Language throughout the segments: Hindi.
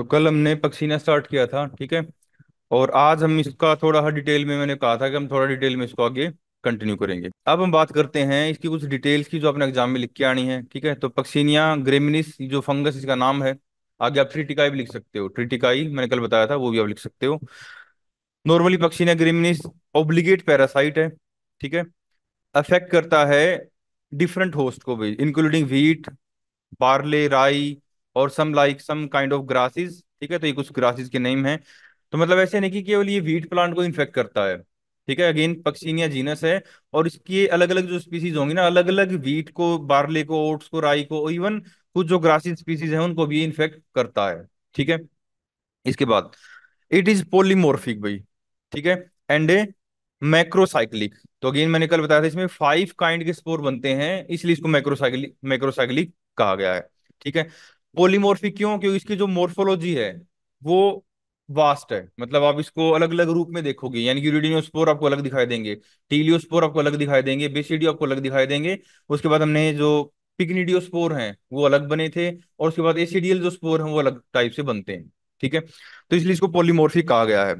तो कल हमने पक्षीना स्टार्ट किया था ठीक है और आज हम इसका थोड़ा डिटेल में मैंने कहा था कि हम थोड़ा डिटेल में इसको आगे कंटिन्यू करेंगे अब हम बात करते हैं इसकी कुछ डिटेल्स की जो अपने एग्जाम में लिख के आनी है ठीक है तो पक्षीनिया ग्रेमिनिस जो फंगस इसका नाम है आगे आप ट्रिटिकाई भी लिख सकते हो ट्रिटिकाई मैंने कल बताया था वो भी आप लिख सकते हो नॉर्मली पक्षीनिया ग्रेमिनिस ओब्लीगेट पैरासाइट है ठीक है अफेक्ट करता है डिफरेंट होस्ट को भी इंक्लूडिंग व्हीट बार्ले राई और some like some kind of grasses ठीक है तो ये कुछ ग्रासेस के नेम है तो मतलब ऐसे नहीं कि केवल ये वीट प्लांट को इन्फेक्ट करता है ठीक है अगेन पक्सीनिया जीनस है और इसकी अलग अलग जो स्पीसीज होंगी ना अलग अलग वीट को बार्ले को ओट्स को राई को इवन कुछ जो ग्रासिस स्पीसीज है उनको भी इन्फेक्ट करता है ठीक है इसके बाद इट इज पोलिमोर्फिक भाई ठीक है एंड ए मैक्रोसाइक्लिक तो अगेन मैंने कल बताया था इसमें फाइव काइंड के स्पोर बनते हैं इसलिए इसको मैक्रोसाइक्लिक मैक्रोसाइक्लिक कहा गया है ठीक है पोलीमोर्फिक क्यों क्योंकि इसकी जो मोर्फोलॉजी है वो वास्ट है मतलब आप इसको अलग अलग रूप में देखोगे यानी कि आपको अलग दिखाई देंगे टीलियोस्पोर आपको अलग दिखाई देंगे बेसिडियो आपको अलग दिखाई देंगे उसके बाद हमने जो पिग्निडियोस्पोर हैं वो अलग बने थे और उसके बाद एसीडियल जो स्पोर हैं वो अलग टाइप से बनते हैं ठीक है तो इसलिए इसको पोलीमोर्फिक कहा गया है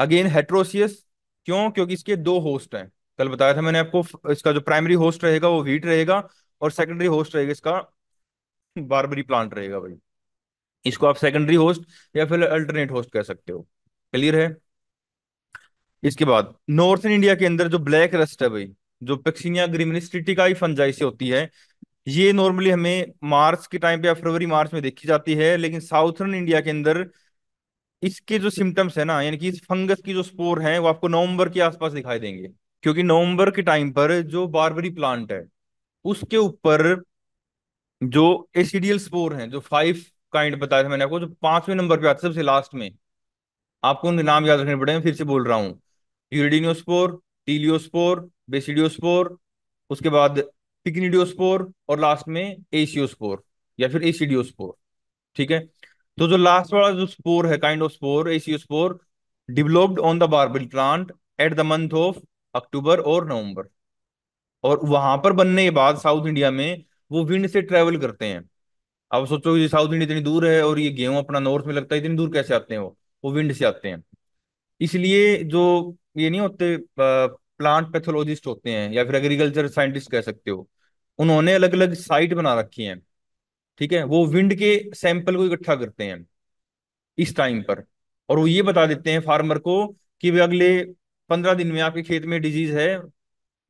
अगेन हेट्रोसियस क्यों क्योंकि इसके दो होस्ट हैं कल बताया था मैंने आपको इसका जो प्राइमरी होस्ट रहेगा वो वीट रहेगा और सेकेंडरी होस्ट रहेगा इसका बारबरी प्लांट रहेगा भाई इसको आप सेकेंडरी होस्ट या फिर अल्टरनेट होस्ट कह सकते हो क्लियर है इसके बाद नॉर्थन इंडिया के अंदर जो ब्लैक रस्ट है भाई जो पेक्सिनिया ही फंजाई से होती है ये नॉर्मली हमें मार्च के टाइम पे या फरवरी मार्च में देखी जाती है लेकिन साउथर्न इंडिया के अंदर इसके जो सिम्टम्स है ना यानी कि इस फंगस की जो स्पोर है वो आपको नवंबर के आसपास दिखाई देंगे क्योंकि नवंबर के टाइम पर जो बारबरी प्लांट है उसके ऊपर जो एसीडीएल स्पोर हैं जो फाइव काइंड बताया था मैंने आपको जो पांचवें नंबर पे आते सबसे लास्ट में आपको उनके नाम याद रखने पड़े फिर से बोल रहा हूँ यूरिडिनियोस्पोर टीलियोस्पोर बेसिडियोस्पोर उसके बाद पिकनिडियोस्पोर और लास्ट में एसियोस्पोर या फिर एसिडियोस्पोर ठीक है तो जो लास्ट वाला जो स्पोर है kind of spore aeciospore developed on the barberry plant at the month of October और नवंबर और वहां पर बनने के बाद साउथ इंडिया में वो विंड से ट्रेवल करते हैं अब सोचो ये साउथ इंडिया इतनी दूर है और ये गेहूं अपना नॉर्थ में लगता है इतनी दूर कैसे आते हैं वो वो विंड से आते हैं इसलिए जो ये नहीं होते प्लांट पैथोलॉजिस्ट होते हैं या फिर एग्रीकल्चर साइंटिस्ट कह सकते हो उन्होंने अलग अलग साइट बना रखी है ठीक है वो विंड के सैंपल को इकट्ठा करते हैं इस टाइम पर और वो ये बता देते हैं फार्मर को कि वे अगले पंद्रह दिन में आपके खेत में डिजीज है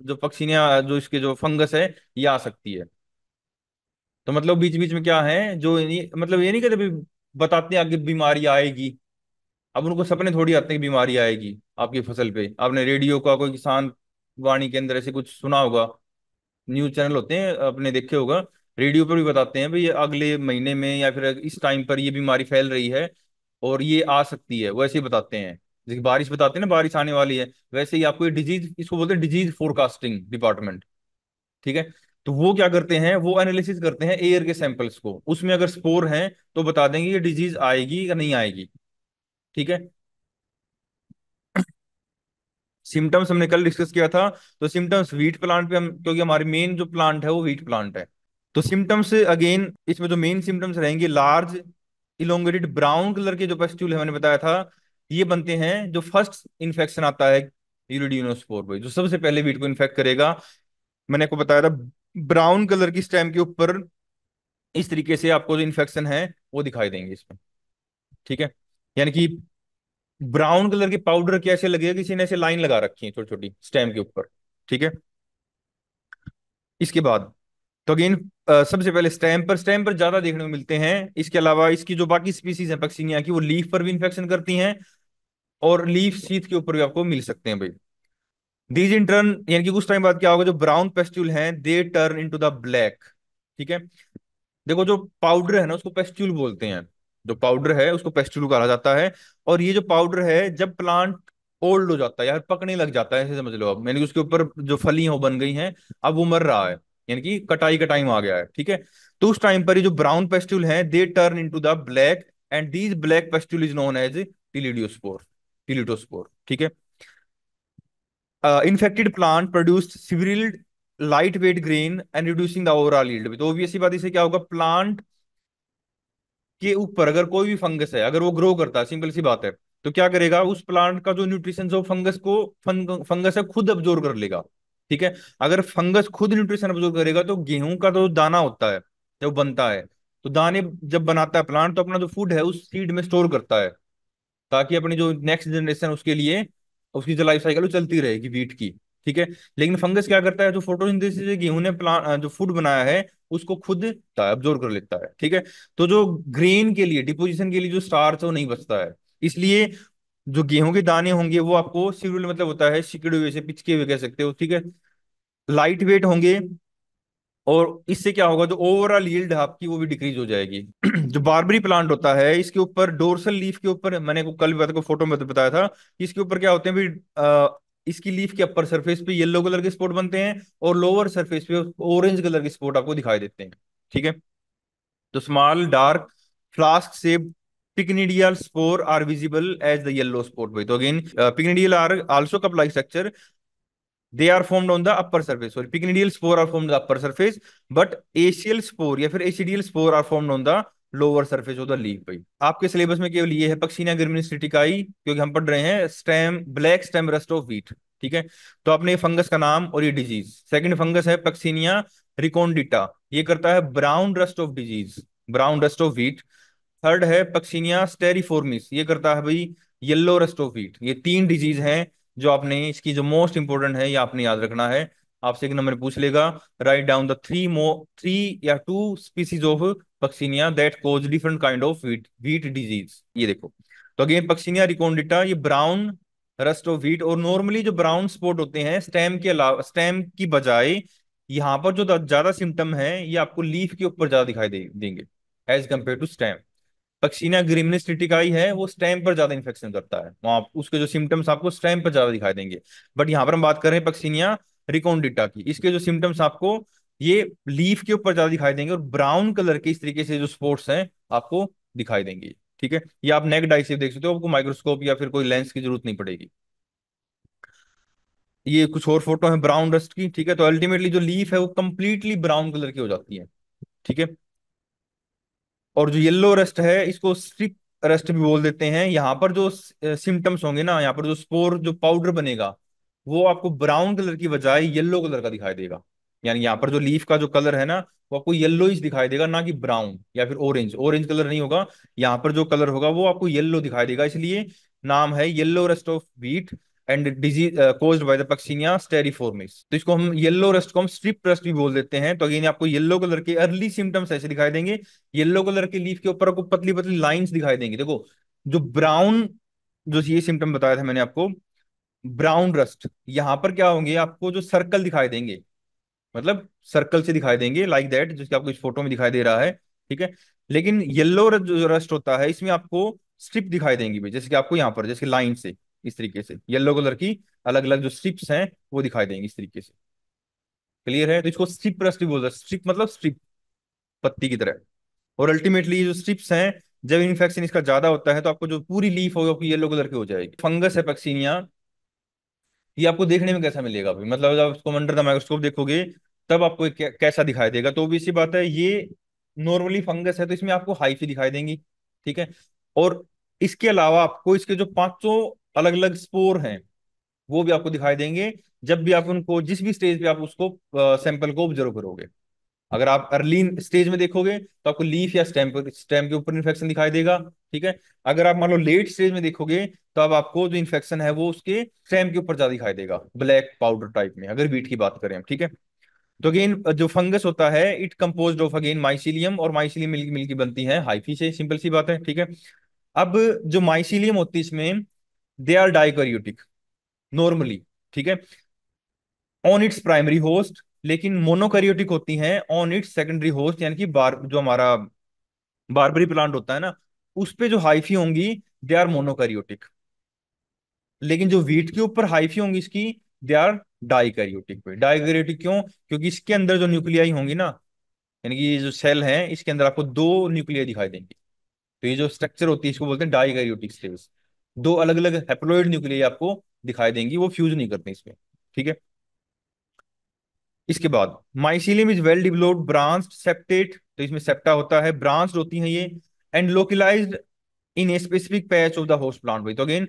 जो पक्षिनिया जो इसके जो फंगस है ये आ सकती है तो मतलब बीच बीच में क्या है जो ये, मतलब ये नहीं कहते बताते हैं आगे बीमारी आएगी अब उनको सपने थोड़ी आते हैं कि बीमारी आएगी आपकी फसल पे आपने रेडियो का कोई किसान वाणी के अंदर ऐसे कुछ सुना होगा न्यूज चैनल होते हैं आपने देखे होगा रेडियो पर भी बताते हैं भाई अगले महीने में या फिर इस टाइम पर ये बीमारी फैल रही है और ये आ सकती है वैसे ही बताते हैं जैसे बारिश बताते हैं ना बारिश आने वाली है वैसे ही आपको ये डिजीज इसको बोलते हैं डिजीज फोरकास्टिंग डिपार्टमेंट ठीक है तो वो क्या करते हैं वो एनालिसिस करते हैं एयर के सैंपल्स को उसमें अगर स्पोर हैं तो बता देंगे ये डिजीज आएगी या नहीं आएगी ठीक है सिम्टम्स हमने कल डिस्कस किया था तो सिम्टम्स व्हीट प्लांट पे हम क्योंकि हमारी मेन जो प्लांट है वो व्हीट प्लांट है तो सिम्टम्स अगेन इसमें जो मेन सिम्टम्स रहेंगे लार्ज इलोंगेटेड ब्राउन कलर के जो पेस्ट्यूल है मैंने बताया था ये बनते हैं जो फर्स्ट इन्फेक्शन आता है यूरिडिनोस्पोर पे जो सबसे पहले वीट को इन्फेक्ट करेगा मैंने आपको बताया था ब्राउन कलर की स्टेम के ऊपर इस तरीके से आपको जो इन्फेक्शन है वो दिखाई देंगे इसमें ठीक है यानी कि ब्राउन कलर के पाउडर कैसे ऐसे लगेगा किसी ने ऐसे लाइन लगा रखी है छोटी छोटी स्टेम के ऊपर ठीक है इसके बाद तो अगेन सबसे पहले स्टेम पर स्टेम पर ज्यादा देखने को मिलते हैं इसके अलावा इसकी जो बाकी स्पीसीज है पक्षिनिया की वो लीफ पर भी इन्फेक्शन करती हैं और लीफ सीथ के ऊपर भी आपको मिल सकते हैं भाई दीज इन टर्न यानी कि कुछ टाइम बाद क्या होगा जो ब्राउन पेस्ट्यूल हैं they turn into the black ठीक है देखो जो पाउडर है ना उसको पेस्ट्यूल बोलते हैं जो पाउडर है उसको पेस्ट्यूल कहा जाता है और ये जो पाउडर है जब प्लांट ओल्ड हो जाता है यार पकने लग जाता है ऐसे समझ लो अब यानी कि उसके ऊपर जो फली हो बन गई हैं अब वो मर रहा है यानी कि कटाई का टाइम आ गया है ठीक है तो उस टाइम पर ये जो ब्राउन पेस्ट्यूल है they turn into the black and these black pustule is known as teliospore teliospore ठीक है infected plant produce produced light weight grain and reducing the overall yield yield तो obviously बात इसे क्या होगा प्लांट के ऊपर अगर कोई भी फंगस है अगर वो ग्रो करता है सिंपल सी बात है तो क्या करेगा उस प्लांट का जो न्यूट्रिशन वो फंगस को फंग, फंगस है खुद अब्जोर्व कर लेगा ठीक है अगर फंगस खुद न्यूट्रिशन अब्जोर्व करेगा तो गेहूं का जो तो दाना होता है जब बनता है तो दाने जब बनाता है प्लांट तो अपना जो फूड है उस सीड में स्टोर करता है ताकि अपनी जो नेक्स्ट जनरेशन उसके लिए उसकी जो लाइफ साइकिल चलती रहेगी वीट की ठीक है लेकिन फंगस क्या करता है जो फोटोसिंथेसिस से गेहूं ने प्लांट जो फूड बनाया है उसको खुद अब्जोर्व कर लेता है ठीक है तो जो ग्रेन के लिए डिपोजिशन के लिए जो स्टार्च है वो नहीं बचता है इसलिए जो गेहूं के दाने होंगे वो आपको सीरियल मतलब होता है सिकड़े हुए से पिचके हुए कह सकते हो ठीक है लाइट वेट होंगे और इससे क्या होगा जो ओवरऑल यील्ड आपकी वो भी डिक्रीज हो जाएगी जो बारबरी प्लांट होता है इसके ऊपर डोरसल लीफ के ऊपर मैंने को कल भी को फोटो में तो बताया था इसके ऊपर क्या होते हैं भी आ, इसकी लीफ के अपर सरफेस पे येलो कलर के स्पॉट बनते हैं और लोअर सरफेस पे ऑरेंज कलर के स्पॉट आपको दिखाई देते हैं ठीक है तो स्मॉल डार्क फ्लास्क से pycnidial spore are visible as the yellow spot भाई तो again pycnidial are also cup like structure they are formed on the upper surface sorry pycnidial spore are form the upper surface but aecial spore या फिर aecidial spore are formed on the lower surface of the leave भाई आपके सिलेबस में केवल ये है पक्षीना गर्मिनिस्टिकाई क्योंकि हम पढ़ रहे हैं stem black stem rust of wheat ठीक है तो आपने ये फंगस का नाम और ये डिजीज सेकंड फंगस है पक्सीनिया रिकोंडिटा ये करता है brown rust of disease brown rust of wheat third है पक्सीनिया स्टेरिफोर्मिस ये करता है भाई येल्लो रस्ट ऑफ वीट ये तीन डिजीज हैं जो आपने इसकी जो मोस्ट इंपॉर्टेंट है ये आपने याद रखना है आपसे एक नंबर पूछ लेगा राइट डाउन द थ्री मो थ्री या two species of Puccinia that cause different kind of wheat wheat disease ये देखो तो अगेन पक्सीनिया रिकोन्डिटा ये ब्राउन रस्ट ऑफ व्हीट और नॉर्मली जो ब्राउन स्पॉट होते हैं स्टेम के अलावा स्टेम की बजाय यहाँ पर जो ज्यादा सिम्टम है ये आपको लीफ के ऊपर ज्यादा दिखाई दे, देंगे as compare to stem Puccinia graminis है वो स्टैम पर ज्यादा इन्फेक्शन करता है वहां उसके जो सिम्टम्स आपको स्टैम पर ज्यादा दिखाई देंगे बट यहाँ पर हम बात कर रहे हैं पक्षीनिया रिकॉन्डिटा की इसके जो सिम्टम्स आपको ये लीफ के ऊपर ज्यादा दिखाई देंगे और ब्राउन कलर के इस तरीके से जो स्पोर्ट्स हैं आपको दिखाई देंगे ठीक है ये आप नेक डाइसिव देख सकते हो आपको माइक्रोस्कोप या फिर कोई लेंस की जरूरत नहीं पड़ेगी ये कुछ और फोटो है ब्राउन रस्ट की ठीक है तो अल्टीमेटली जो लीफ है वो कंप्लीटली ब्राउन कलर की हो जाती है ठीक है और जो येलो रेस्ट है इसको स्ट्रिप रेस्ट भी बोल देते हैं यहाँ पर जो सिम्टम्स होंगे ना यहाँ पर जो स्पोर जो पाउडर बनेगा वो आपको ब्राउन कलर की बजाय येलो कलर का दिखाई देगा यानी यहाँ पर जो लीफ का जो कलर है ना वो आपको येल्लो दिखाई देगा ना कि ब्राउन या फिर ऑरेंज ऑरेंज कलर नहीं होगा यहाँ पर जो कलर होगा वो आपको येल्लो दिखाई देगा इसलिए नाम है yellow rust of wheat and disease cause by the Puccinia striiformis तो इसको हम येलो रस्ट को हम स्ट्रिप रस्ट भी बोल देते हैं तो अगेन आपको येलो कलर के अर्ली सिम्टम्स ऐसे दिखाई देंगे येलो कलर के लीफ के ऊपर आपको पतली पतली लाइन दिखाई देंगे देखो जो ब्राउन जो ये सिम्टम बताया था मैंने आपको ब्राउन रस्ट यहाँ पर क्या होंगे आपको जो सर्कल दिखाई देंगे मतलब सर्कल से दिखाई देंगे लाइक दैट जिसके आपको इस फोटो में दिखाई दे रहा है ठीक है लेकिन येलो जो रस्ट होता है इसमें आपको स्ट्रिप दिखाई देंगी जैसे कि आपको यहाँ पर जैसे लाइन से इस तरीके से येलो कलर की अलग अलग जो स्ट्रिप्स हैं वो दिखाई देंगी इस तरीके से क्लियर है तो इसको स्ट्रिप प्लस स्ट्रिप बोलते हैं स्ट्रिप मतलब स्ट्रिप पत्ती की तरह और अल्टीमेटली जो स्ट्रिप्स हैं जब इन्फेक्शन इसका ज्यादा होता है तो आपको जो पूरी लीफ होगी आपको येलो कलर की हो जाएगी फंगस है पैक्सीनिया ये आपको देखने में कैसा मिलेगा भी? मतलब जब इसको अंडर द माइक्रोस्कोप देखोगे तब आपको कैसा दिखाई देगा तो भी इसी बात है ये नॉर्मली फंगस है तो इसमें आपको हाइफी दिखाई देंगी ठीक है और इसके अलावा आपको इसके जो पांचों अलग अलग स्पोर हैं वो भी आपको दिखाई देंगे जब भी आप उनको जिस भी स्टेज पे आप उसको सैंपल को ऑब्जर्व करोगे अगर आप अर्लीन स्टेज में देखोगे तो आपको लीफ या स्टेम स्टेम के ऊपर इन्फेक्शन दिखाई देगा ठीक है अगर आप मान लो लेट स्टेज में देखोगे तो अब आपको जो इन्फेक्शन है वो उसके स्टेम के ऊपर ज्यादा दिखाई देगा ब्लैक पाउडर टाइप में अगर बीट की बात करें ठीक है तो अगेन जो फंगस होता है it compose of again mycelium और माइसिलियम मिलकर मिलकी बनती है हाइफी से सिंपल सी बात है ठीक है अब जो माइसिलियम होती है इसमें दे आर डाइकरियोटिक नॉर्मली ठीक है ऑन इट्स प्राइमरी होस्ट लेकिन मोनोकरियोटिक होती हैं ऑन इट्स सेकेंडरी होस्ट यानी कि बार जो हमारा बारबरी प्लांट होता है ना उस पे जो हाइफी होंगी दे आर मोनोकरियोटिक लेकिन जो वीट के ऊपर हाइफी होंगी इसकी दे आर डाइकैरियोटिक पे डाइकैरियोटिक क्यों क्योंकि इसके अंदर जो न्यूक्लियाई होंगी ना यानी कि ये जो सेल है इसके अंदर आपको दो न्यूक्लिया दिखाई देंगे तो ये जो स्ट्रक्चर होती है इसको बोलते हैं डाइकैरियोटिक सेल्स दो अलग अलग हेप्लोइड न्यूक्लिय आपको दिखाई देंगी वो फ्यूज नहीं करते इसमें ठीक है इसके बाद mycelium is well developed branch septate तो इसमें सेप्टा होता है ब्रांच होती है ये and localize in a specific patch of the host plant तो अगेन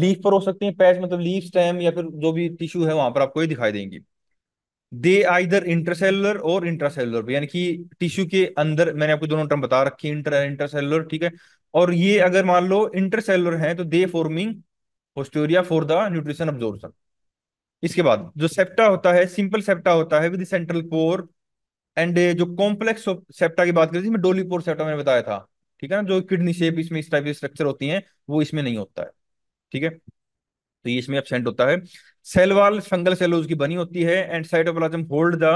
लीफ पर हो सकते हैं पैच मतलब लीफ स्टेम या फिर जो भी टिश्यू है वहां पर आपको ये दिखाई देंगी दे आइदर इंटरसेलुलर और इंट्रासेलुलर यानी कि टिश्यू के अंदर मैंने आपको दोनों टर्म बता रखी इंटर इंटरसेलुलर ठीक है और ये अगर मान लो इंटरसेलुलर है तो they forming haustoria for the nutrition absorption इसके बाद जो सेप्टा होता है सिंपल सेप्टा होता है विद सेंट्रल पोर एंड जो कॉम्प्लेक्स सेप्टा की बात करें डोली डोलीपोर सेप्टा मैंने बताया था ठीक है ना जो किडनी शेप इसमें इस टाइप की स्ट्रक्चर होती है वो इसमें नहीं होता है ठीक है तो ये इसमें एबसेंट होता है सेल वाल फंगल सेलोज की बनी होती है and cytoplasm hold the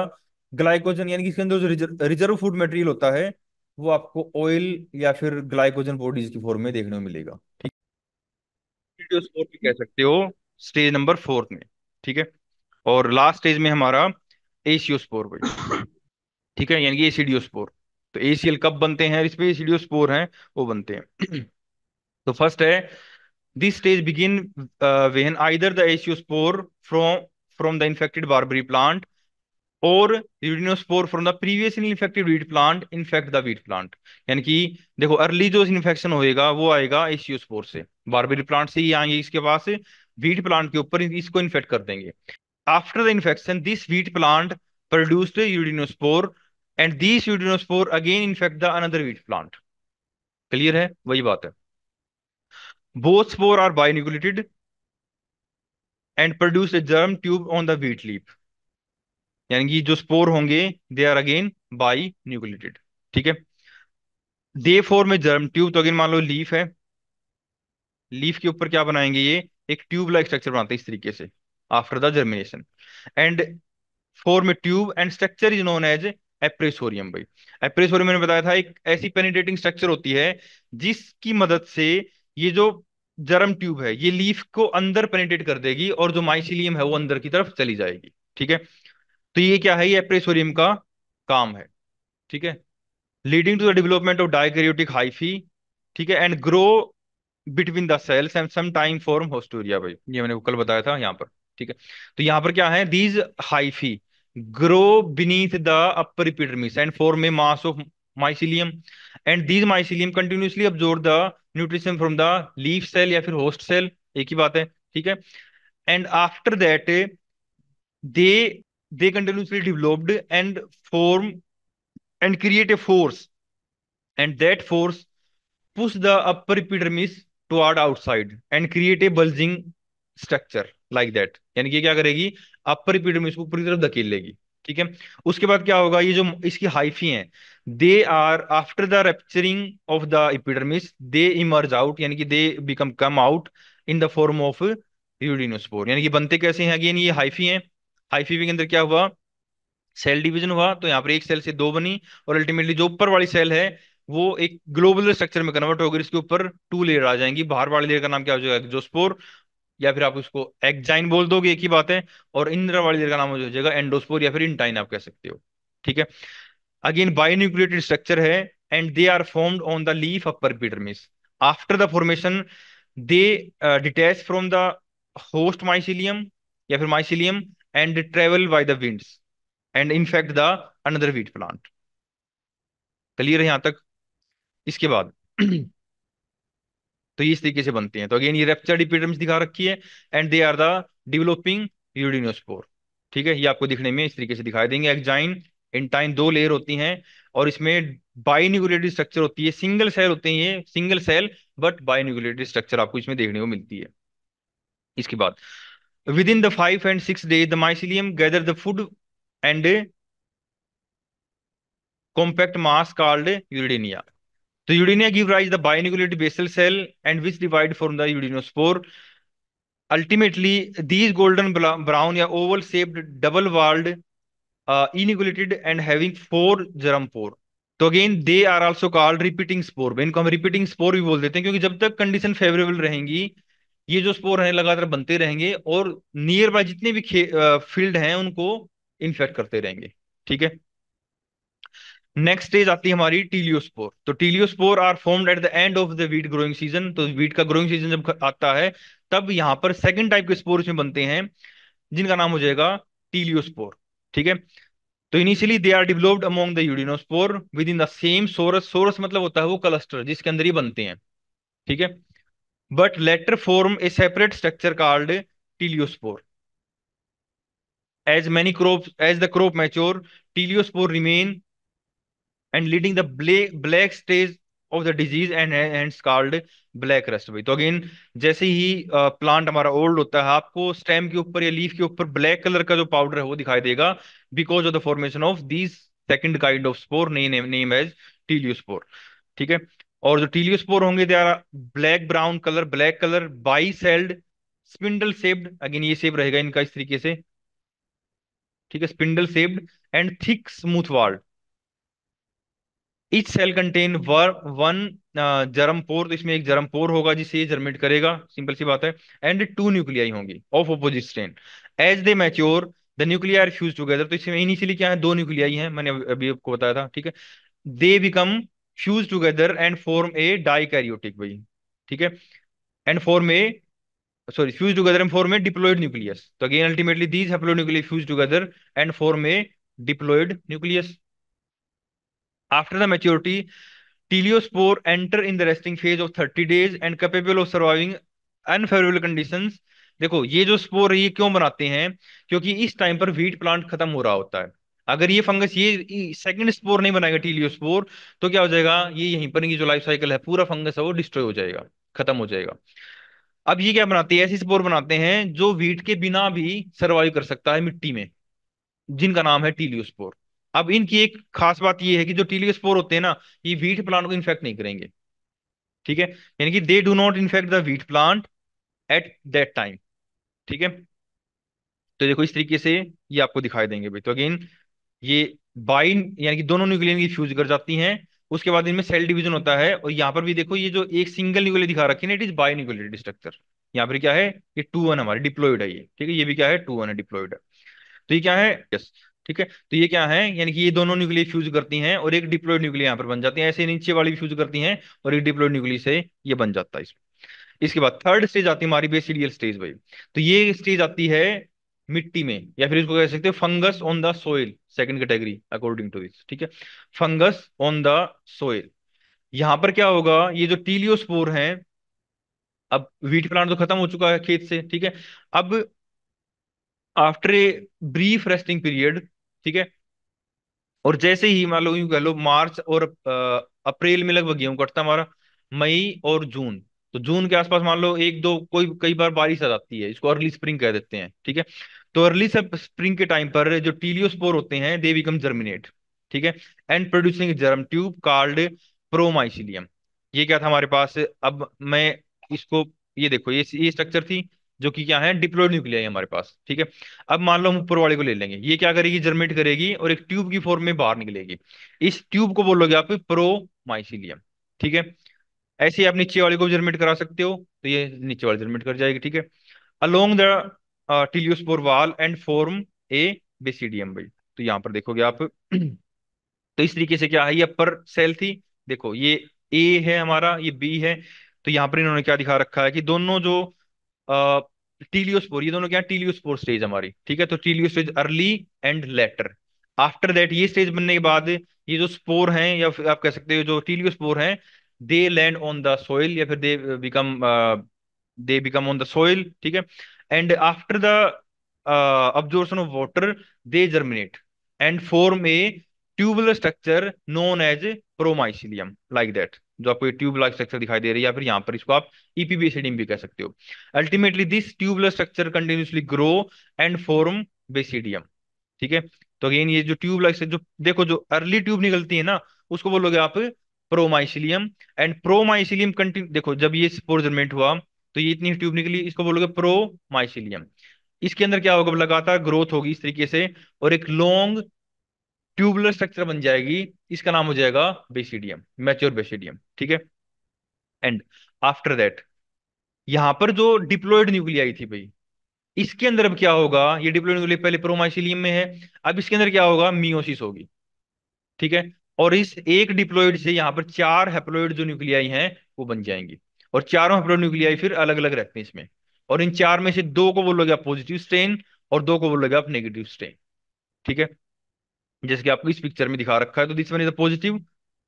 glycogen यानी कि इसके अंदर जो रिजर्व, फूड मटेरियल होता है वो आपको ऑयल या फिर ग्लाइकोजन बॉडीज की फॉर्म में देखने को मिलेगा ठीक भी कह सकते हो स्टेज नंबर फोर्थ में ठीक है और लास्ट स्टेज में हमारा एसियोस्पोर भाई ठीक है यानी कि एसिडियोस्पोर तो एसीएल कब बनते हैं इस पे एसिडियोस्पोर हैं वो बनते हैं तो फर्स्ट है this stage begin uh, when the the aesiospore from, from the infected barberry plant और urediniospore from the previously infected wheat plant infect the wheat plant यानी कि देखो अर्ली जो इन्फेक्शन होएगा वो आएगा एशियोस्पोर से बारबरी प्लांट से ही आएंगे इसके पास वीट प्लांट के ऊपर इसको इन्फेक्ट कर देंगे after the infection this wheat plant produced urediniospore and this urediniospore again infect the another wheat plant clear है वही बात है Both spore are binucleated and produce a germ tube on the wheat leaf. यानी कि जो स्पोर होंगे दे आर अगेन बाई न्यूक्लिटेड ठीक है they form germ tube तो अगेन मान लो लीफ है लीफ के ऊपर क्या बनाएंगे ये एक ट्यूब लाइक स्ट्रक्चर बनाते हैं इस तरीके से after the germination and form tube and structure is known as appressorium भाई एप्रेसोरियम मैंने बताया था एक ऐसी पेनिटेटिंग स्ट्रक्चर होती है जिसकी मदद से ये जो जर्म ट्यूब है ये लीफ को अंदर पेनिट्रेट कर देगी और जो माइसिलियम है वो अंदर की तरफ चली जाएगी ठीक है तो ये क्या है ये एप्रेसोरियम का काम है ठीक है leading to the development of dikaryotic hyphae ठीक है and grow between the cells and some time form haustoria भाई ये मैंने कल बताया था यहाँ पर ठीक है तो यहाँ पर क्या है these hyphae grow beneath the upper epidermis and form a mass of mycelium and these mycelium continuously absorb the nutrition from the leaf cell या फिर होस्ट सेल एक ही बात है ठीक है and after that they they continuously developed and form and create a force and that force push the upper epidermis toward outside and create a bulging structure like that यानी कि क्या करेगी अपर इपिडर्मिस को पूरी तरफ धकेल लेगी ठीक है उसके बाद क्या होगा ये जो इसकी हाइफी हैं they are after the rupturing of the epidermis they emerge out यानी कि they become come out in the form of urediniospore यानी कि बनते कैसे हैं अगेन ये हाइफी हैं हाइफी के अंदर क्या हुआ सेल डिवीजन हुआ तो यहाँ पर एक सेल से दो बनी और अल्टीमेटली जो ऊपर वाली सेल है वो एक ग्लोबल स्ट्रक्चर में कन्वर्ट होकर इसके ऊपर टू लेयर आ जाएंगी बाहर वाले लेयर का नाम क्या हो जाएगा एग्जोस्पोर या फिर आप उसको एक्जाइन बोल दोगे एक ही बात है और वाली का नाम हो जाएगा एंडोस्पोर या फिर इंटाइन आप कह सकते हो ठीक है अगेन बायोन्यूक्लिएटेड स्ट्रक्चर है and they are formed on the leaf upper epidermis after the formation they detach from the host mycelium या फिर mycelium and travel by the winds and infect the another wheat plant clear है यहां तक इसके बाद तो ये इस तरीके से बनते हैं तो अगेन ये रेप्चर डिपिडर्म्स दिखा रखी है and they are the developing urediniospore ठीक है ये आपको दिखने में इस तरीके से दिखाई देंगे एक्जाइन इंटाइन दो लेयर होती हैं और इसमें बाइन्यूक्लियेटेड स्ट्रक्चर होती है सिंगल सेल होते हैं ये single cell but binucleated structure आपको इसमें देखने को मिलती है इसके बाद within the five and six day the mycelium gather the food and compact mass called uredinia तो uredinia give rise the binucleate basal cell and which divide form the urediniospore ultimately these golden brown या oval shaped double walled binucleated and having four germ pore तो again they are also called repeating spore इनको हम रिपीटिंग स्पोर भी बोल देते हैं क्योंकि जब तक कंडीशन फेवरेबल रहेंगी ये जो स्पोर है लगातार बनते रहेंगे और नियर बाय जितने भी फील्ड uh, हैं उनको इन्फेक्ट करते रहेंगे ठीक है नेक्स्ट स्टेज आती है हमारी टीलियोस्पोर तो teliospore are formed at the end of the wheat growing season तो वीट का ग्रोइंग सीजन जब आता है तब यहाँ पर सेकंड टाइप के स्पोर इसमें बनते हैं जिनका नाम हो जाएगा टीलियोस्पोर ठीक है तो initially they are developed among the urediniospore within the same sorus sorus मतलब होता है वो क्लस्टर जिसके अंदर ही बनते हैं ठीक है but later form a separate structure called teliospore as many crop as the crop mature teliospore remain and leading the black stage of the disease and and called black rust भाई तो अगेन जैसे ही प्लांट हमारा ओल्ड होता है आपको स्टेम के ऊपर या लीफ के ऊपर ब्लैक कलर का जो पाउडर है वो दिखाई देगा because of the formation of these second kind of spore name as teliospore ठीक है और जो टीलियोस्पोर होंगे they are black brown colour black colour bicelled spindle shaped again ये सेप रहेगा इनका इस तरीके से ठीक है spindle shaped and thick smooth walled each cell contain were one germ pore तो इसमें एक जर्म पोर होगा जिसे ये जर्मेट करेगा सिंपल सी बात है एंड टू न्यूक्लियाई होंगी of opposite strain as they mature the nuclear fuse together तो इसमें इनिशियली क्या है दो न्यूक्लियाई हैं मैंने अभी आपको बताया था ठीक है they become fuse together and form a dikaryotic भाई ठीक है and form a sorry fused together and form a diploid nucleus so तो again ultimately these haplonuclei fuse together and form a diploid nucleus After the maturity, teleospore enter in the resting phase of 30 days and capable of surviving unfavorable conditions देखो ये जो स्पोर है ये क्यों बनाते हैं क्योंकि इस टाइम पर व्हीट प्लांट खत्म हो रहा होता है अगर ये फंगस ये सेकंड स्पोर नहीं बनाएगा टीलियोस्पोर तो क्या हो जाएगा ये यहीं पर जो लाइफ साइकिल है पूरा फंगस है वो डिस्ट्रॉय हो जाएगा खत्म हो जाएगा अब ये क्या बनाते हैं ऐसे स्पोर बनाते हैं जो व्हीट के बिना भी सर्वाइव कर सकता है मिट्टी में जिनका नाम है टीलियोस्पोर अब इनकी एक खास बात यह है कि जो टीलियो स्पोर होते हैं ना ये वीट प्लांट को इन्फेक्ट नहीं करेंगे ठीक है यानी कि they do not infect the wheat plant at that time ठीक है तो देखो इस तरीके से ये आपको दिखाई देंगे भाई तो अगेन ये बाइन यानी कि दोनों न्यूक्लियन की फ्यूज कर जाती हैं उसके बाद इनमें सेल डिवीजन होता है और यहाँ पर भी देखो ये जो एक सिंगल न्यूक्लियर दिखा रखी है ना it is binuclear structure यहाँ पर क्या है ये टू वन हमारे डिप्लोइड है ये ठीक है ये भी क्या है टू वन है डिप्लोइड है तो ये क्या है यस ठीक है तो ये क्या है यानी कि ये दोनों न्यूक्लियस फ्यूज करती हैं और एक डिप्लोइड न्यूक्लियस यहाँ पर बन जाती है ऐसे नीचे वाली भी फ्यूज करती हैं और एक डिप्लोइड न्यूक्लियस है ये बन जाता है इसमें इसके बाद थर्ड स्टेज आती है हमारी बेसिडियल स्टेज भाई तो ये स्टेज आती है मिट्टी में या फिर इसको कह सकते हो fungus on the soil second category according to this ठीक है फंगस ऑन द सोइल यहां पर क्या होगा ये जो टीलियोस्पोर है अब वीट प्लांट तो खत्म हो चुका है खेत से ठीक है अब after a brief resting period ठीक है और जैसे ही मान लो यूं कह लो मार्च और अप्रैल में लगभग गेहूं कटता हमारा मई और जून तो जून के आसपास मान लो एक दो कोई कई बार बारिश आ जाती है इसको अर्ली स्प्रिंग कह देते हैं ठीक है तो अर्ली स्प्रिंग के टाइम पर जो टीलियोस्पोर होते हैं दे बिकम जर्मिनेट ठीक है and producing germ tube called promycelium ये क्या था हमारे पास अब मैं इसको ये देखो ये ये स्ट्रक्चर थी जो कि क्या है डिप्लो न्यूक्लियाई हमारे पास ठीक है अब मान लो हम ऊपर वाले को ले लेंगे ये क्या करेगी जर्मेट करेगी और एक ट्यूब की फॉर्म में बाहर निकलेगी इस ट्यूब को बोलोगे आप माइसिलियम ठीक है ऐसे ही आप नीचे वाले को जर्मेट करा सकते हो तो ये नीचे वाले जर्मेट कर जाएगी ठीक है अलोंग द टिल्यूस्पोर वाल एंड फॉर्म ए बेसिडियम भाई तो यहाँ पर देखोगे आप तो इस तरीके से क्या है ये अपर सेल थी देखो ये ए है हमारा ये बी है तो यहाँ पर इन्होंने क्या दिखा रखा है कि दोनों जो टीलियोस्पोर ये दोनों क्या टीलियोस्पोर स्टेज हमारी ठीक है तो telio stage early and later after that ये स्टेज बनने के बाद ये जो स्पोर हैं या फिर आप कह सकते हो जो टीलियोस्पोर हैं they land on the soil या फिर they become they become on the soil ठीक है and after the absorption of water they germinate and form a tubular structure known as promycelium like that जो आपको ये स्ट्रक्चर दिखाई दे रही है या फिर यहाँ पर इसको आप ईपीबी e एसिडियम भी कह सकते हो ultimately this tubal structure continuously grow and form basidium ठीक है तो अगेन ये जो ट्यूब जो देखो जो अर्ली ट्यूब निकलती है ना उसको बोलोगे आप प्रोमाइसिलियम एंड प्रोमाइसिलियम कंटिन्यू देखो जब ये स्पोरजमेंट हुआ तो ये इतनी ट्यूब निकली इसको बोलोगे प्रोमाइसिलियम इसके अंदर क्या होगा लगातार ग्रोथ होगी इस तरीके से और एक लॉन्ग ट्यूबुलर स्ट्रक्चर बन जाएगी इसका नाम हो जाएगा बेसिडियम मैच्योर बेसिडियम ठीक है एंड आफ्टर दैट यहां पर जो डिप्लोइड न्यूक्लियाई थी भाई इसके अंदर अब क्या होगा ये डिप्लोइड न्यूक्लिया पहले प्रोमाइसिलियम में है अब इसके अंदर क्या होगा मियोसिस होगी ठीक है और इस एक डिप्लोइड से यहां पर चार हेप्लोइड जो न्यूक्लियाई हैं वो बन जाएंगी और चारों हेप्लोइड न्यूक्लियाई फिर अलग अलग रहते हैं इसमें और इन चार में से दो को बोलोगे आप पॉजिटिव स्ट्रेन और दो को बोलोगे आप नेगेटिव स्ट्रेन ठीक है जैसे कि आपको इस पिक्चर में दिखा रखा है तो this one is positive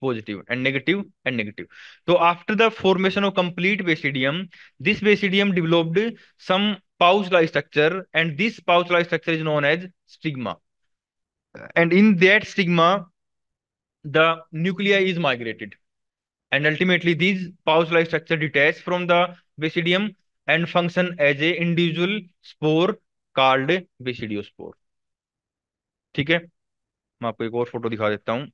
positive and negative and negative तो after the formation of complete basidium this basidium developed some pouch like structure and this pouch like structure is known as stigma and in that stigma the nuclei is migrated and ultimately this pouch like structure detach from the basidium and function as a individual spore called basidiospore ठीक है मैं आपको एक और फोटो दिखा देता हूँ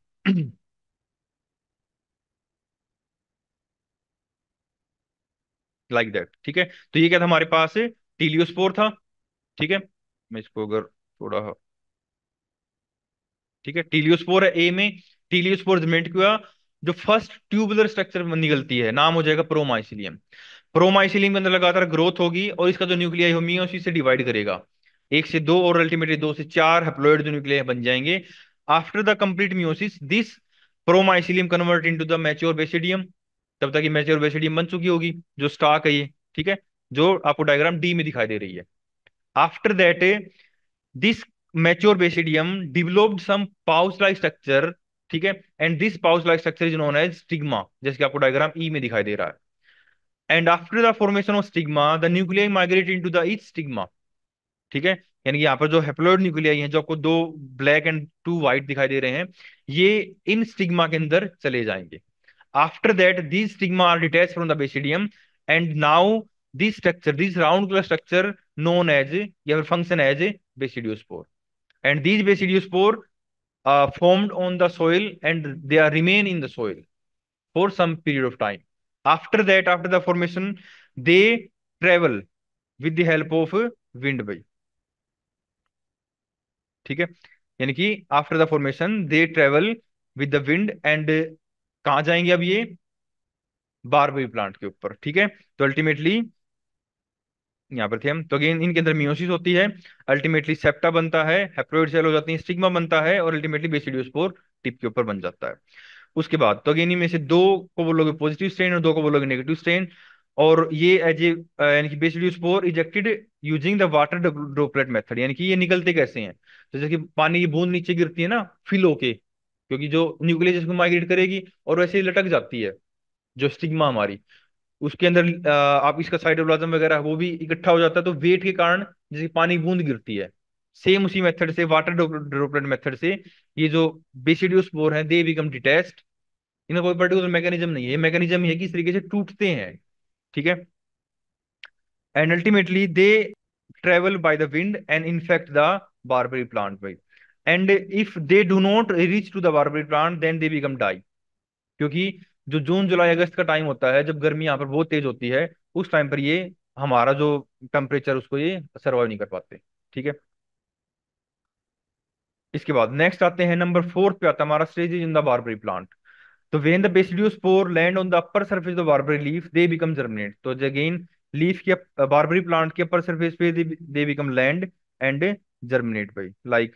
लाइक दैट ठीक है तो ये क्या था हमारे पास टीलियोस्पोर था ठीक है मैं इसको अगर थोड़ा ठीक है टीलियोस्पोर है ए में टीलियोस्पोर क्यों जो फर्स्ट ट्यूबुलर स्ट्रक्चर निकलती है नाम हो जाएगा प्रोमाइसिलियम प्रोमाइसिलियम के अंदर लगातार ग्रोथ होगी और इसका जो न्यूक्लियाई होमी है उसी से डिवाइड करेगा एक से दो और अल्टीमेटली दो से चार हेप्लोइड जो न्यूक्लियाई बन जाएंगे after the complete meiosis this promycelium convert into the mature basidium तब तक ये मैच्योर बेसिडियम बन चुकी होगी जो स्टॉक है ये ठीक है जो आपको डायग्राम डी में दिखाई दे रही है after that this mature basidium developed some pouch like structure ठीक है and this pouch like structure is known as stigma जैसे कि आपको डायग्राम ई e में दिखाई दे रहा है and after the formation of stigma the nuclear migrate into the each stigma ठीक है यानी कि यहाँ पर जो हेप्लोइड न्यूक्लिया है जो आपको दो ब्लैक एंड टू व्हाइट दिखाई दे रहे हैं ये इन स्टिग्मा के अंदर चले जाएंगे after that these stigma are detach from the basidium and now this structure this round colour structure known as या फिर function as a basidiospore and these basidiospore formed on the soil and they are remain in the soil for some period of time after that after the formation they travel with the help of wind by ठीक है यानी कि after the formation they travel with the wind and कहा जाएंगे अब ये बारबी प्लांट के ऊपर ठीक है तो अल्टीमेटली यहाँ पर थे हम तो अगेन इनके अंदर मियोसिस होती है अल्टीमेटली सेप्टा बनता है हेप्रोइड सेल हो जाती है स्टिग्मा बनता है और अल्टीमेटली बेसिडियोस्पोर टिप के ऊपर बन जाता है उसके बाद तो अगेन इनमें से दो को बोलोगे पॉजिटिव स्ट्रेन और दो को बोलोगे नेगेटिव स्ट्रेन और ये एज ए uh, यानी कि basically spore ejected using the water droplet method यानी कि ये निकलते कैसे हैं तो जैसे कि पानी की बूंद नीचे गिरती है ना फिल होके क्योंकि जो न्यूक्लियस इसको माइग्रेट करेगी और वैसे ही लटक जाती है जो स्टिग्मा हमारी उसके अंदर uh, आप इसका साइटोप्लाज्म वगैरह वो भी इकट्ठा हो जाता है तो वेट के कारण जैसे पानी बूंद गिरती है सेम उसी मेथड से वाटर ड्रोपलेट मेथड से ये जो बेसिडियो स्पोर है दे बिकम डिटेस्ट इन्हें कोई पर्टिकुलर मैकेनिज्म नहीं है मैकेनिज्म है कि इस तरीके से टूटते हैं ठीक है and ultimately they travel by the wind and infect the barberry plant भाई and if they do not reach to the barberry plant then they become die क्योंकि जो जून जुलाई अगस्त का टाइम होता है जब गर्मी यहाँ पर बहुत तेज होती है उस टाइम पर ये हमारा जो टेम्परेचर उसको ये सर्वाइव नहीं कर पाते ठीक है इसके बाद नेक्स्ट आते हैं नंबर फोर्थ पे आता है हमारा stage in the barberry plant तो when the basidiospore land on the upper surface of barberry leaf they become germinate तो अगेन लीफ के बार्बरी प्लांट के अपर सर्फेस पे they become land and germinate by like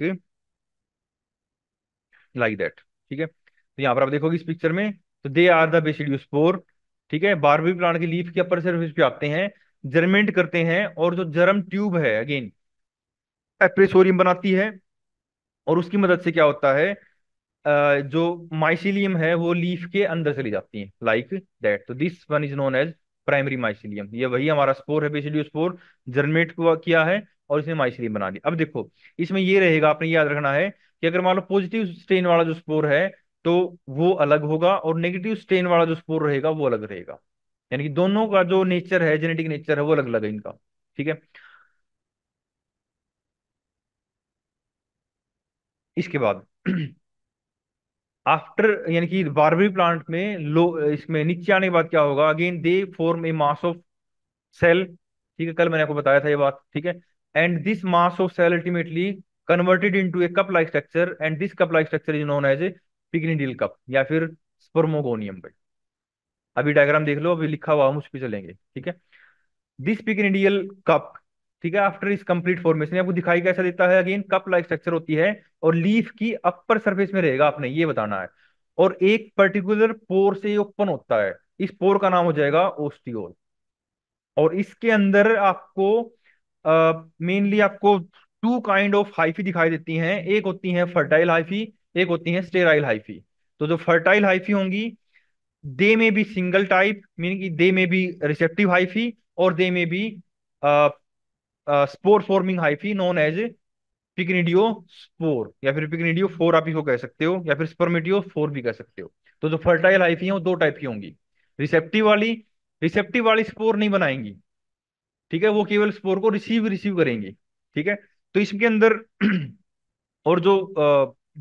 like that ठीक है तो यहां पर आप देखोगे इस पिक्चर में तो they are the basidiospore ठीक है बार्बरी प्लांट की लीफ के अपर सर्फेस पे आते हैं जर्मिनेट करते हैं और जो जर्म ट्यूब है अगेन एप्रेसोरियम बनाती है और उसकी मदद से क्या होता है जो माइसिलियम है वो लीफ के अंदर चली जाती है लाइक दैट तो this one is known as primary mycelium ये वही हमारा स्पोर है बेसिडियो स्पोर जर्मेट किया है और इसने माइसिलियम बना दिया अब देखो इसमें ये रहेगा आपने याद रखना है कि अगर मान लो पॉजिटिव स्ट्रेन वाला जो स्पोर है तो वो अलग होगा और नेगेटिव स्ट्रेन वाला जो स्पोर रहेगा वो अलग रहेगा यानी कि दोनों का जो नेचर है जेनेटिक नेचर है वो अलग अलग है इनका ठीक है इसके बाद आफ्टर यानी कि बारहवीं प्लांट में लो इसमें नीचे आने के बाद क्या होगा again they form a mass of cell ठीक है कल मैंने आपको बताया था ये बात ठीक है and this mass of cell ultimately converted into a cup like structure and this cup like structure is known as a pycnial cup या फिर स्पर्मोगोनियम भाई अभी डायग्राम देख लो अभी लिखा हुआ हम उस पर चलेंगे ठीक है दिस पिकनी कप ठीक है आफ्टर इस कंप्लीट फॉर्मेशन आपको दिखाई कैसा देता है अगेन कप लाइक स्ट्रक्चर होती है और लीफ की अपर सर्फेस में रहेगा आपने ये बताना है और एक पर्टिकुलर पोर से ओपन होता है इस पोर का नाम हो जाएगा ओस्टियोल और इसके अंदर आपको मेनली uh, आपको टू काइंड ऑफ हाइफी दिखाई देती हैं एक होती हैं फर्टाइल हाइफी एक होती हैं स्टेराइल हाइफी तो जो फर्टाइल हाइफी होंगी दे में भी सिंगल टाइप मीनिंग दे में भी रिसेप्टिव हाइफी और दे में भी spore forming hyphae known as pycnidiospore या फिर पिकनिडियो फोर आप इसको कह सकते हो या फिर स्पर्मेटियो फोर भी कह सकते हो तो जो फर्टाइल हाइफी है वो दो टाइप की होंगी रिसेप्टिव वाली रिसेप्टिव वाली स्पोर नहीं बनाएंगी ठीक है वो केवल स्पोर को रिसीव रिसीव करेंगी ठीक है तो इसके अंदर और जो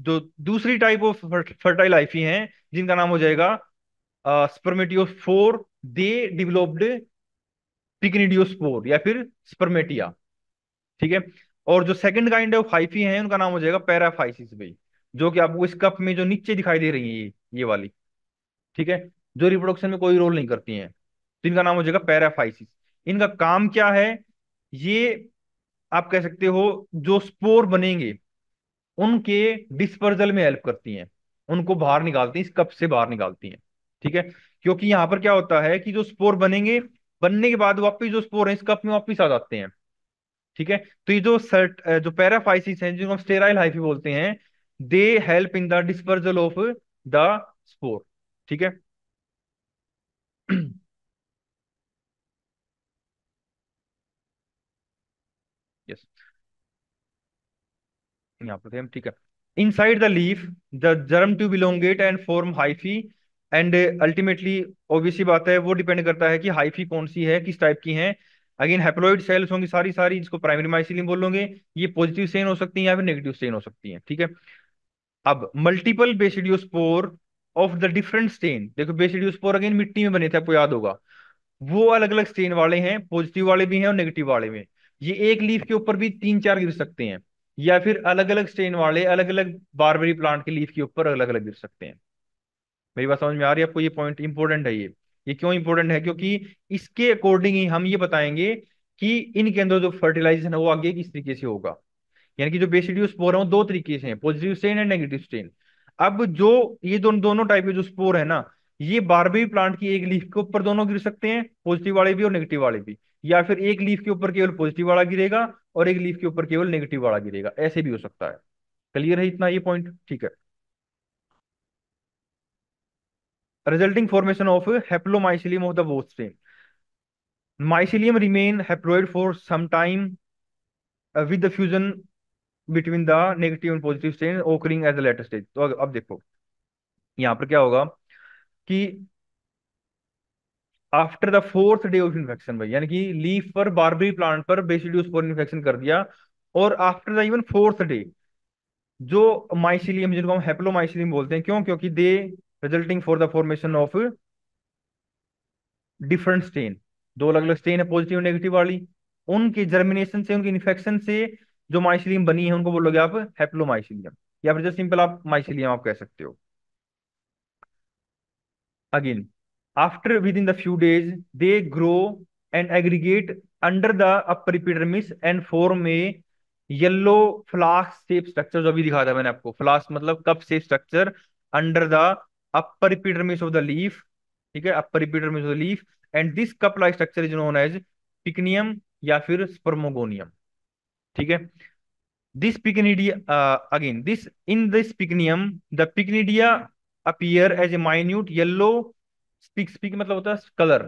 जो दूसरी टाइप ऑफ फर्टाइल हाइफी हैं जिनका नाम हो जाएगा स्पर्मेटियो फोर दे डिवेलप्ड पिकनिडियोस्पोर या फिर स्पर्मेटिया ठीक है और जो सेकंड काइंड ऑफ हाइफी है उनका नाम हो जाएगा पैराफाइसिस भाई जो कि आपको इस कप में जो नीचे दिखाई दे रही है ये ये वाली ठीक है जो रिप्रोडक्शन में कोई रोल नहीं करती है तो इनका नाम हो जाएगा पैराफाइसिस इनका काम क्या है ये आप कह सकते हो जो स्पोर बनेंगे उनके डिस्पर्जल में हेल्प करती हैं उनको बाहर निकालती हैं इस कप से बाहर निकालती हैं ठीक है क्योंकि यहां पर क्या होता है कि जो स्पोर बनेंगे बनने के बाद वापिस जो स्पोर है इस कप में वापिस आ जाते हैं ठीक है तो ये जो सर्ट जो पैराफाइसिस हैं जिनको हम स्टेराइल हाइफी बोलते हैं they help in the dispersal of the spore ठीक है यस यहाँ पर ठीक है inside the leaf the germ tube elongate and form hyphae and ultimately ओबीसी बात है वो डिपेंड करता है कि हाइफी कौन सी है किस टाइप की है अगेन हेप्लोइड सेल्स होंगी सारी सारी जिसको प्राइमरी माइसिलिन बोलोगे ये पॉजिटिव सेन हो सकती है या फिर नेगेटिव सेन हो सकती है ठीक है अब multiple basidiospore of the different strain देखो बेसिडियोस्पोर अगेन मिट्टी में बने थे आपको याद होगा वो अलग अलग स्टेन वाले हैं पॉजिटिव वाले भी हैं और नेगेटिव वाले में ये एक लीफ के ऊपर भी तीन चार गिर सकते हैं या फिर अलग अलग स्टेन वाले अलग अलग बारबेरी प्लांट के लीफ के ऊपर अलग अलग गिर सकते हैं मेरी बात समझ में आ रही है आपको ये पॉइंट इंपॉर्टेंट है ये ये क्यों इंपॉर्टेंट है क्योंकि इसके अकॉर्डिंग ही हम ये बताएंगे कि इनके अंदर जो फर्टिलाइजेशन है वो आगे किस तरीके से होगा यानी कि जो बेसिडियो स्पोर है वो दो तरीके से हैं positive strain and negative strain अब जो ये दोनों दोनों टाइप के जो स्पोर है ना ये बारहवीं प्लांट की एक लीफ के ऊपर दोनों गिर सकते हैं पॉजिटिव वाले भी और नेगेटिव वाले भी या फिर एक लीफ के ऊपर केवल पॉजिटिव वाला गिरेगा और एक लीफ के ऊपर केवल नेगेटिव वाला गिरेगा ऐसे भी हो सकता है क्लियर है इतना ये पॉइंट ठीक है resulting formation of haplomycelium of the both strain. Mycelium remain haploid for some time uh, with the fusion between the negative and positive strain occurring at the later stage. तो अब देखो यहाँ पर क्या होगा कि after the fourth day of infection भाई यानी कि लीफ पर बारबरी प्लांट पर बेसिड्यूस फोर इन्फेक्शन कर दिया और after the even fourth day जो माइसिलियम जिनको हम हेप्लोमाइसिलियम बोलते हैं क्यों क्योंकि they resulting for the formation of different strain दो अलग अलग स्टेन है पॉजिटिव नेगेटिव वाली उनके जर्मिनेशन से उनके इन्फेक्शन से जो माइसिलियम बनी है उनको बोलोगे आप हेप्लोमाइसिलियम या फिर जस्ट सिंपल आप माइसिलियम आप कह सकते हो again after within the few days they grow and aggregate under the upper epidermis and form a yellow flask shape structure जो अभी दिखा था मैंने आपको फ्लास्क मतलब cup shape structure under the upper epidermis of the leaf ठीक है upper epidermis of the leaf and this cup like structure is known as पिकनियम या फिर स्पर्मोगोनियम ठीक है this pycnidia again this in this pycnium the pycnidia appear as a minute yellow speck speck मतलब होता है कलर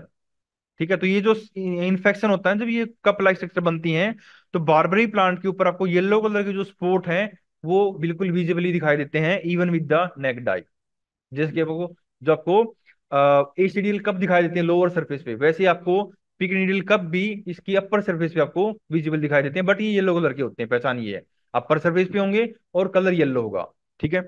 ठीक है तो ये जो इन्फेक्शन होता है जब ये कप लाइक स्ट्रक्चर बनती हैं तो बारबरी प्लांट के ऊपर आपको येलो कलर के जो स्पोर्ट हैं वो बिल्कुल विजिबली दिखाई देते हैं even with the naked eye जैसे कि आपको जो आपको सी डील कब दिखाई देते हैं लोअर सर्फेस पे वैसे आपको पिक नीडल भी इसकी अपर सर्फेस पे आपको विजिबल दिखाई देते हैं बट ये येलो कलर के होते हैं पहचान ये है अपर सर्फेस पे होंगे और कलर येलो होगा ठीक है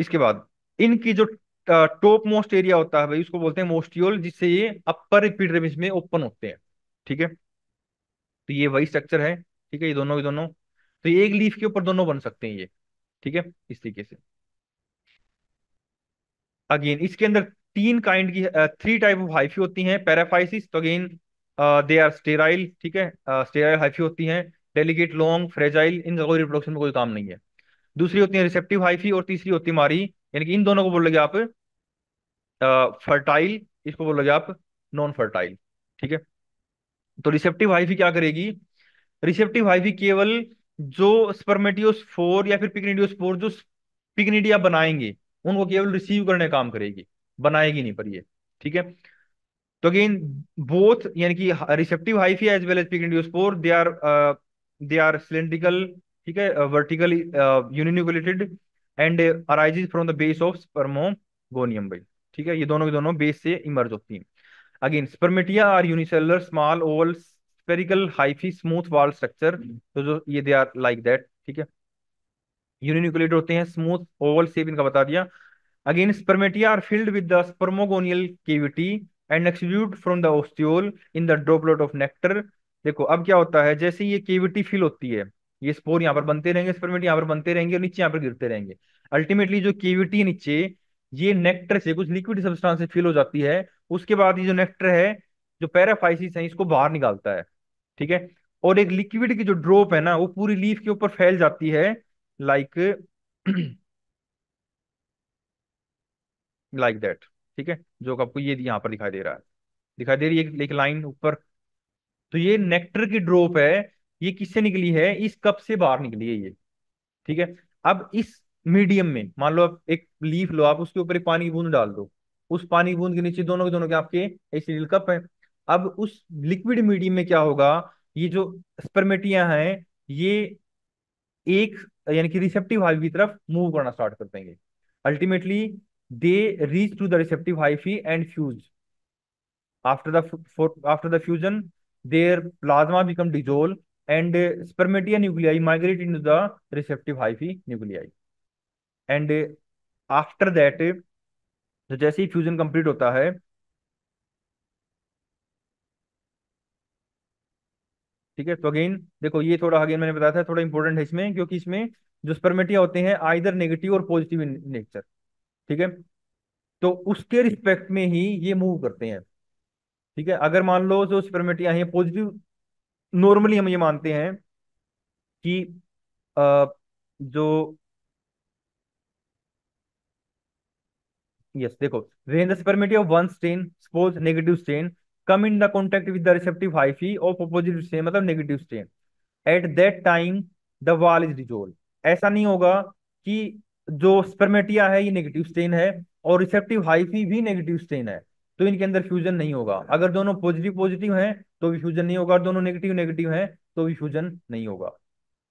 इसके बाद इनकी जो टॉप मोस्ट एरिया होता है भाई उसको बोलते हैं मोस्टियोल जिससे ये अपर एपिडर्मिस में ओपन होते हैं ठीक है तो ये वही स्ट्रक्चर है ठीक है ये दोनों के दोनों तो ये एक लीफ के ऊपर दोनों बन सकते हैं ये ठीक है इस तरीके से अगेन इसके अंदर तीन काइंड की थ्री टाइप ऑफ हाइफी होती हैं पैराफाइसिस तो अगेन दे आर स्टेराइल ठीक है स्टेराइल हाइफी होती हैं डेलीगेट लॉन्ग फ्रेजाइल इन सबको रिप्रोडक्शन में कोई काम नहीं है दूसरी होती है रिसेप्टिव हाइफी और तीसरी होती है मारी यानी कि इन दोनों को बोल लगे आप फर्टाइल uh, इसको बोल लगे आप नॉन फर्टाइल ठीक है तो रिसेप्टिव हाइफी क्या करेगी रिसेप्टिव हाइफी केवल जो स्पर्मेटियोस फोर या फिर पिकनिडियोस फोर जो पिकनिडिया बनाएंगे उनको केवल रिसीव करने काम करेगी बनाएगी नहीं पर ये ठीक है तो अगेन बोथ यानी कि receptive hyphae as well as pic pycnidiospore they are they are cylindrical ठीक है vertical uninucleated and arise from the base of spermogonium भाई ठीक है ये दोनों के दोनों बेस से इमर्ज होती हैं again spermatia are unicellular small oval spherical hyphae smooth wall structure तो जो ये दे आर लाइक दैट ठीक है यूनिन्यूक्लिएटेड होते हैं स्मूथ ओवल सेप इनका बता दिया again spermatia are filled with the spermogonial cavity and execute from the ostiole in the droplet of nectar देखो अब क्या होता है जैसे ये केविटी फिल होती है ये स्पोर यहाँ पर बनते रहेंगे स्पर्मेट यहाँ पर बनते रहेंगे और नीचे यहाँ पर गिरते रहेंगे अल्टीमेटली जो केविटी नीचे ये नेक्टर से कुछ लिक्विड सब्सटेंस से फिल हो जाती है उसके बाद ये जो नेक्टर है जो पैराफाइसिस है इसको बाहर निकालता है ठीक है और एक लिक्विड की जो ड्रॉप है ना वो पूरी लीफ के ऊपर फैल जाती है लाइक लाइक दैट ठीक है जो आपको ये यहां पर दिखाई दे रहा है दिखाई दे रही है एक लाइन ऊपर तो ये नेक्टर की ड्रॉप है ये किससे निकली है इस कप से बाहर निकली है ये ठीक है अब इस मीडियम में मान लो आप एक लीफ लो आप उसके ऊपर एक पानी की बूंद डाल दो उस पानी की बूंद के नीचे दोनों के दोनों के आपके एसिडिल कप है अब उस लिक्विड मीडियम में क्या होगा ये जो स्पर्मेटिया हैं ये एक यानी कि रिसेप्टिव हाइव की तरफ मूव करना स्टार्ट कर देंगे ultimately they reach to the receptive hyphae and fuse after after the fusion their plasma become dissolve and spermatia nuclei migrate in the receptive hyphae nuclei and after that जैसे ही फ्यूजन कंप्लीट होता है ठीक है तो अगेन देखो ये थोड़ा अगेन मैंने बताया था थोड़ा इंपॉर्टेंट है इसमें क्योंकि इसमें जो स्पर्मेटिया होते हैं आइदर नेगेटिव और पॉजिटिव इन नेचर ठीक है तो उसके रिस्पेक्ट में ही ये मूव करते हैं ठीक है अगर मान लो जो स्पर्मेटिया है पॉजिटिव नॉर्मली हम ये मानते हैं कि आ, जो यस देखो when the spermatia one strain suppose negative strain come in the contact with the receptive hyphae of opposite strain मतलब negative strain at that time the wall is dissolve ऐसा नहीं होगा कि जो स्पर्मेटिया है ये नेगेटिव स्ट्रेन है और रिसेप्टिव हाइफी भी नेगेटिव स्ट्रेन है तो इनके अंदर फ्यूजन नहीं होगा अगर दोनों पॉजिटिव पॉजिटिव हैं तो भी फ्यूजन नहीं होगा और दोनों नेगेटिव नेगेटिव हैं तो भी फ्यूजन नहीं होगा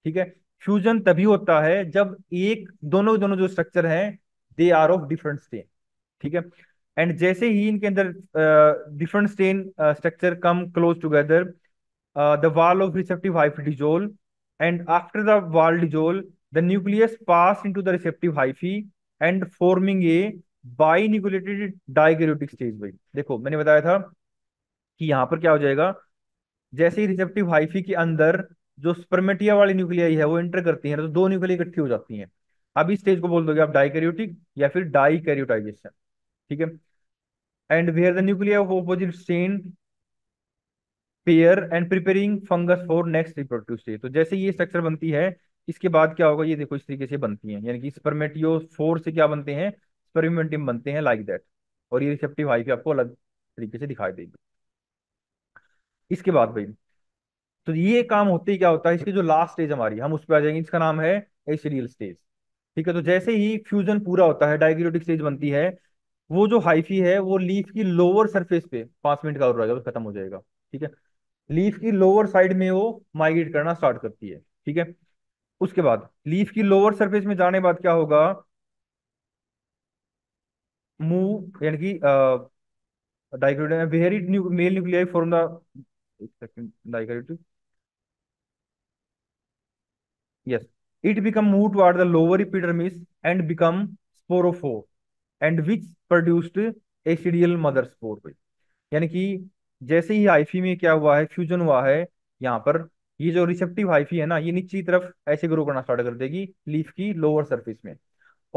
ठीक है फ्यूजन तभी होता है जब एक दोनों दोनों जो स्ट्रक्चर हैं they are of different strain ठीक है एंड जैसे ही इनके अंदर different strain structure come close together the wall of receptive hyphae dissolve the wall dissolve the nucleus pass into the receptive hyphae and forming a binucleated dikaryotic stage भाई देखो मैंने बताया था कि यहाँ पर क्या हो जाएगा जैसे ही रिसेप्टिव हाइफी के अंदर जो स्पर्मेटिया वाली न्यूक्लियाई है वो एंटर करती है तो दो न्यूक्लिया इकट्ठी हो जाती है अब इस स्टेज को बोल दोगे आप डाइकैरियोटिक या फिर डाइकेरियोटाइजेशन ठीक है and where the nuclear of opposite same pair and preparing fungus for next reproductive stage तो जैसे ये स्ट्रक्चर बनती है इसके बाद क्या होगा ये देखो इस तरीके से बनती है यानी कि स्पर्मेटियो फोर से क्या बनते हैं स्पर्मेटिम बनते हैं लाइक दैट और ये रिसेप्टिव हाइफ आपको अलग तरीके से दिखाई देगी इसके बाद भाई तो ये काम होते ही क्या होता है इसकी जो लास्ट स्टेज हमारी हम उस पर आ जाएंगे इसका नाम है एसिडियल स्टेज ठीक है तो जैसे ही फ्यूजन पूरा होता है डायग्रियोटिक स्टेज बनती है वो जो हाइफी है वो लीफ की लोअर सरफेस पे पांच मिनट का और रहेगा बस खत्म हो जाएगा ठीक है लीफ की लोअर साइड में वो माइग्रेट करना स्टार्ट करती है ठीक है उसके बाद लीफ की लोअर सरफेस में जाने बाद क्या होगा मूव यानी कि dikaryotic very male nuclear form the एक second yes it become move are the lower epidermis and become sporophore and which produced aecidial mothers board यानी कि जैसे ही हाइफी में क्या हुआ है फ्यूजन हुआ है यहाँ पर ये जो रिसेप्टिव हाइफी है ना ये नीचे तरफ ऐसे ग्रो करना स्टार्ट कर देगी लीफ की लोअर सर्फेस में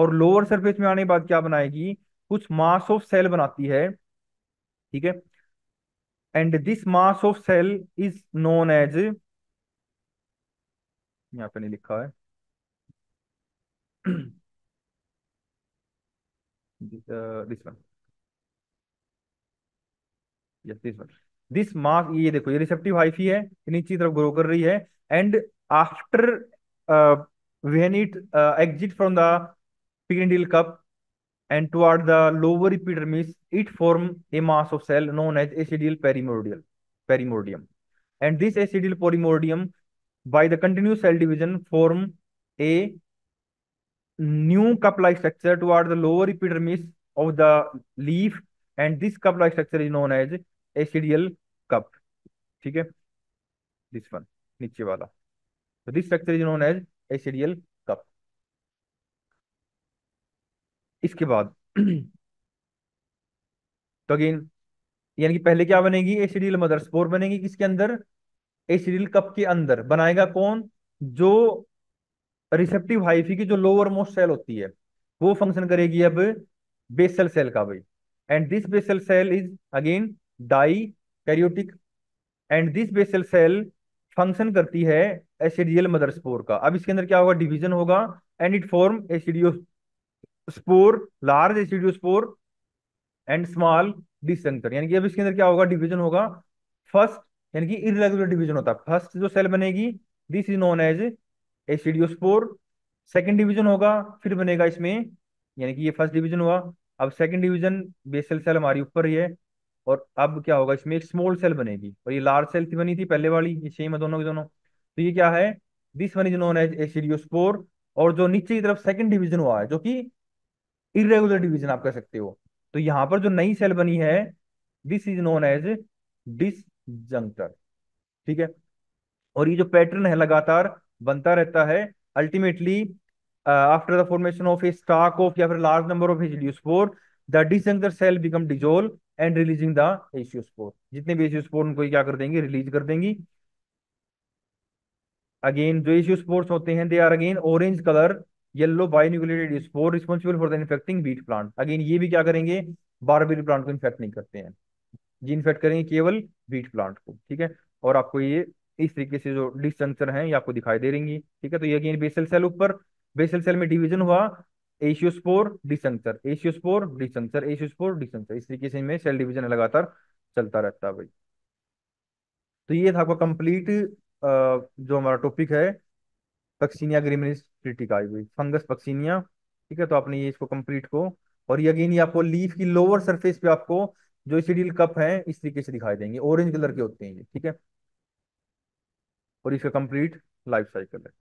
और लोअर सर्फेस में आने के बाद क्या बनाएगी कुछ मास ऑफ सेल बनाती है ठीक है and this mass of cell is known as यहां पे नहीं लिखा है uh, this one yes this one this mass ये देखो ये रिसेप्टिव हाइफी है नीचे की तरफ ग्रो कर रही है and after when it uh, exit from the pigmentary cup and toward the lower epidermis, it form a mass of cell known as acidyl perimordial, perimordium. And this acidyl perimordium, by the continuous cell division, form a new cup-like structure toward the lower epidermis of the leaf and this cup-like structure is known as acidial cup. ठीक है दिस वन नीचे वाला तो this structure is known as aecidial cup इसके बाद तो अगेन यानी कि पहले क्या बनेगी एसिडियल मदर स्पोर बनेगी किसके अंदर एसिडियल कप के अंदर बनाएगा कौन जो रिसेप्टिव हाइफी की जो लोअर मोस्ट सेल होती है वो फंक्शन करेगी अब बेसल सेल का भाई and this basal cell is again dikaryotic and this basal cell function करती है एसिडियल मदर स्पोर का अब इसके अंदर क्या होगा डिवीजन होगा and it form aecidiospore large aecidiospore and small disjunctor यानी कि अब इसके अंदर क्या होगा डिवीजन होगा फर्स्ट यानी कि इरेगुलर डिवीजन होता है फर्स्ट जो सेल बनेगी this is known as aecidiospore second division होगा फिर बनेगा इसमें यानी कि ये फर्स्ट डिवीजन हुआ अब सेकेंड डिवीजन बेसल सेल हमारी ऊपर ही है और अब क्या होगा इसमें एक स्मॉल सेल बनेगी और ये लार्ज सेल थी बनी थी पहले वाली ये सेम है दोनों के दोनों तो ये क्या है this one is known as aecidiospore और जो नीचे की तरफ सेकंड डिवीजन हुआ है जो कि इरेगुलर डिवीजन आप कह सकते हो तो यहाँ पर जो नई सेल बनी है दिस इज नोन एज डिस ठीक है और ये जो पैटर्न है लगातार बनता रहता है ultimately after the formation of a stock of या फिर large number of aecidiospore the disjunctor cell become dissolve and releasing the aeciospore जितने भी एशियोस्पोर उनको क्या कर देंगे रिलीज कर देंगी अगेन जो एशियोस्पोर्स होते हैं they are again orange colour yellow binucleated spore responsible for the infecting wheat plant again ये भी क्या करेंगे बारबेरी प्लांट को इन्फेक्ट नहीं करते हैं जी इन्फेक्ट करेंगे केवल बीट प्लांट को ठीक है और आपको ये इस तरीके से जो डिस्टेंसर है ये आपको दिखाई दे रही ठीक है तो ये अगेन बेसल सेल ऊपर बेसल सेल में डिविजन हुआ एशियोस्पोर डिसंक्चर एशियोस्पोर डिसंक्चर एशियोस्पोर डिसंक्चर इस तरीके से इनमें सेल डिवीजन लगातार चलता रहता है भाई तो ये था आपका कंप्लीट जो हमारा टॉपिक है Puccinia graminis tritici fungus Puccinia ठीक है तो आपने ये इसको कंप्लीट को और ये अगेन ये आपको लीफ की लोअर सरफेस पे आपको जो सीडियल कप है इस तरीके से दिखाई देंगे ऑरेंज कलर के होते हैं ये ठीक है और इसका कंप्लीट लाइफ साइकिल है